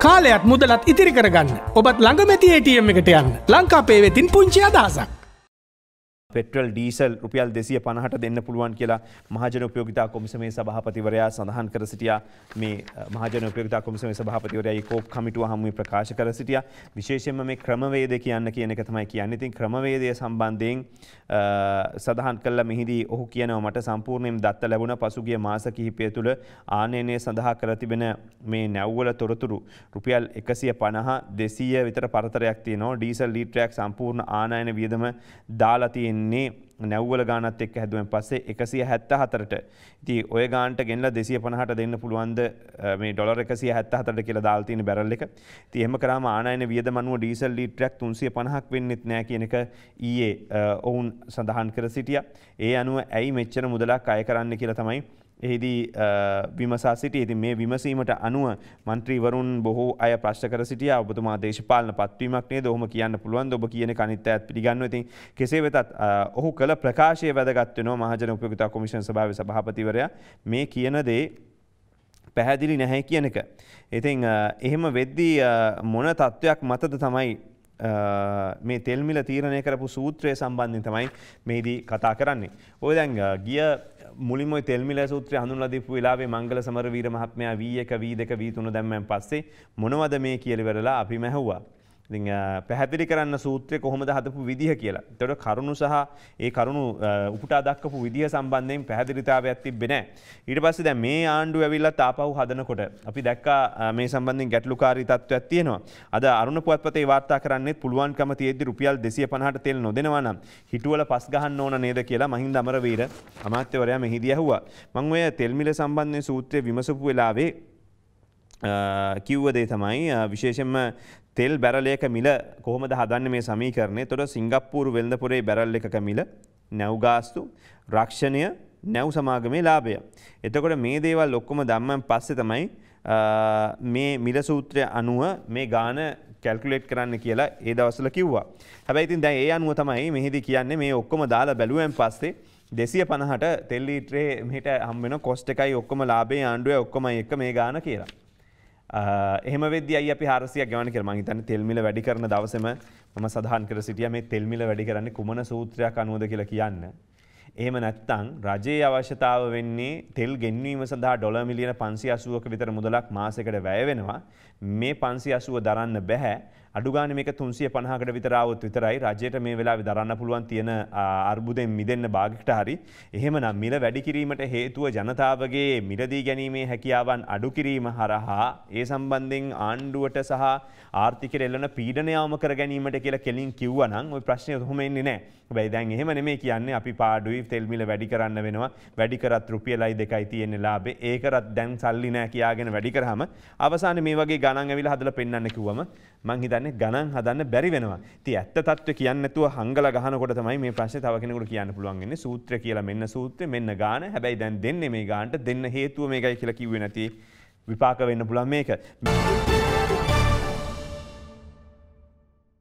කාලයත් මුදලත් ඉතිරි කරගන්න ඔබත් ළඟමැති ATM එකට යන්න ලංකාපේ වෙතින් පුංචි අදහසක්. පෙට්‍රල් ඩීසල් රුපියල් දෙසිය පණහට දෙන්න පුළුවන් කියලා මහජන උපයෝගිතා කොමිසමේ සභහපතිවරයා සඳහන් කර සිටිය මේ මහජන උපයෝගිතා කොමිසමේ සභහපතිවරයා ඒකෝප් කමිටුව හමුවේ ප්‍රකාශ කර සිටිය විශේෂයෙන්ම මේ ක්‍රමවේද කියන්න කියන එක තමයි කියන්නේ. ඉතින් ක්‍රමවේදය සම්බන්ධයෙන් සඳහන් කළා මෙහිදී ඔහු කියනවා මට සම්පූර්ණයෙන් දත්ත ලැබුණ පසුගිය මාස කිහිපය තුළ ආනයනය සඳහා කර තිබෙන මේ නැව්වල තොරතුරු රුපියල් 150 200 විතර පරතරයක් තියෙනවා. ඩීසල් ලීටරයක් සම්පූර්ණ ආනයන වියදම දාලා තියෙන යන්නේ නැව්වල ගානත් එක් හැදුවෙන් පස්සේ එකසිය හැත්ත හතරට ති ඔය ගාන්ට ගෙන්ල දෙසිය පනහට දෙන්න පුළුවන්ද මේ ඩොලර එකසිය හැත්ත හතට කියලා දාල්තින බැරල්ල එක තියහෙම කරම ආනයන වියදමනුව ඩීසල් ලිටරක් තුන්සිය පනහක් වෙන්නෙත් නෑ කියන එක ඊයේ ඔවුන් සඳහන් කර සිටිය ඒ අනුව ඇයි මෙච්චර මුදලක් අය කරන්න කියලා තමයි එහිදී විමසා සිටිය ඉතින් මේ විමසීමට අනුව මන්ත්‍රීවරුන් බොහෝ අය ප්‍රශ්න කර සිටියා ඔබතුමා දේශපාලන පත්වීමක් නේද ඔහොම කියන්න පුළුවන් ඔබ කියන කනිත් ඈත් පිළිගන්න ඉතින් කෙසේ වෙතත් ඔහු කළ ප්‍රකාශය වැදගත් වෙනවා මහජන උපයෝගිතා කොමිෂන් සභාවේ සභාපතිවරයා මේ කියන දේ පැහැදිලි නැහැ කියන එක. ඉතින් එහෙම වෙද්දී මොන තත්ත්වයක් මතද තමයි මේ තෙල්මිල තීරණය කරපු සූත්‍රය සම්බන්ධින් තමයි මේදී කතා කරන්නේ. ඔය දැන් ගිය මුලින්ම තෙල්මිල සූත්‍රය හඳුන්වලා දීපු වෙලාවේ මංගල සමරවීර මහත්මයා V1 V2 V3 දැම්මෙන් පස්සේ මොනවද මේ කියලා අපි මැහුවා. ඉතින් පැහැදිලි කරන්න සූත්‍රය කොහොමද හදපු විදිහ කියලා. එතකොට කරුණු සහ ඒ කරුණු උපුටා දක්වපු විදිහ සම්බන්ධයෙන් පැහැදිලිතාවයක් තිබෙන්නේ නැහැ. ඊට පස්සේ දැන් මේ ආණ්ඩුව ඇවිල්ලා තාපහුව හදනකොට අපි දැක්කා මේ සම්බන්ධයෙන් ගැටලුකාරී තත්ත්වයක් තියෙනවා. අද අරුණ පුවත්පතේ වාර්තා කරන්නේත් පුළුවන්කම තියෙද්දි රුපියල් 250ට තෙල් නොදෙනවා නම් හිටුවල පස් ගහන්න ඕන නේද කියලා මහින්ද අමරවීර අමාත්‍යවරයා මෙහිදී ඇහුවා. මම ඔය තෙල් මිල සම්බන්ධයෙන් සූත්‍රය විමසපු වෙලාවේ කිව්වදේ තමයි විශේෂෙන්ම තෙල් බැරලයක මිල කොහොමද හදන්න මේ සමීකරණය තොට සිංගප්පූරු වෙල්දපුරේ බැරල් එකක මිල නැව්ගාස්තු රක්ෂණය නැව් සමාගමේ ලාභය. එතකොට මේ දේවල් ලොක්කොම දම්මන් පස්සෙ තමයි මේ මිලසූත්‍රය අනුව මේ ගාන කැල්කුලේට් කරන්න කියලා ඒ දවසල කිව්වා. හැබැයි ඉතින් දැන් ඒ අනුව තමයි මෙහිදි කියන්නේ මේ ඔක්කොම දාලා බැලුවෙන් පස්සේ දෙසිය පණහට තෙල්ලීට්‍රේ මෙට හම්බෙන කොස්ට එකයි ඔක්කොම ලාබේ ආණ්ඩුව ඔක්කොම එක මේ ගාන කියලා. එහම වෙද අයි හරසිය ගවන කරමගේ තන තෙල්මිල වැඩි කරන දවසම ම සහන් කර සිටිය මේ තෙල්මිල වැඩි කරන්නේ කුමන සූත්‍රයක් අනුවද කියලා කියන්න. ඒම නැත්තං රජයේ අවශ්‍යතාව වෙන්නේ තෙල් ගෙන්වීම සඳහා ඩොලමිලියන පන්සි අසුවක විතර මුදලක් මාසකට වැයවෙනවා මේ පන්සි අසුව දරන්න බැහැ අඩුගාන මේක තුන්සිය පණහකට විතරාවත් විතරයි රජයට මේ වෙලාවෙ දරන්න පුළුවන් තියෙන අර්බුදෙන් මිදන්න භාගිට හරි එහෙමනම් මිල වැඩිකිරීමට හේතුව ජනතාවගේ මිලදී ගැනීමේ හැකියාවන් අඩුකිරීම හරහා ඒ සම්බන්ධෙන් ආණ්ඩුවට සහ ආර්ථිකර එල්ලන පීඩනයාම කර ගැනීමට කියලා කෙලින් කිව්වනම් ඔය ප්‍රශ්නය හොමෙන්නේ නෑ බැයි දැන් එහෙම නෙමේ කියන්නේ අපි පාඩුයි තෙල්මිල වැඩි කරන්න වෙනවා වැඩිකරත් රුපියලයි දෙකයි තියෙන්නේ ලාබේ ඒකරත් දැන් සල්ලි නෑ කියාගෙන වැඩිකරහම අවසාන මේ වගේ ගණන් ඇවිල හදල පෙන්න්න කිවම මංහිත කියන්නේ ගණන් හදන්න බැරි වෙනවා. ඉතින් ඇත්ත తত্ত্বය කියන්නේ නැතුව හංගලා ගහනකොට තමයි මේ ප්‍රශ්නේ තව කෙනෙකුට කියන්න පුළුවන් වෙන්නේ. සූත්‍රය කියලා මෙන්න සූත්‍රය මෙන්න ගාන. හැබැයි දැන් දෙන්නේ මේ ගානට දෙන්න හේතුව මේකයි කියලා කිව්වේ නැති විපාක වෙන්න පුළුවන් මේක.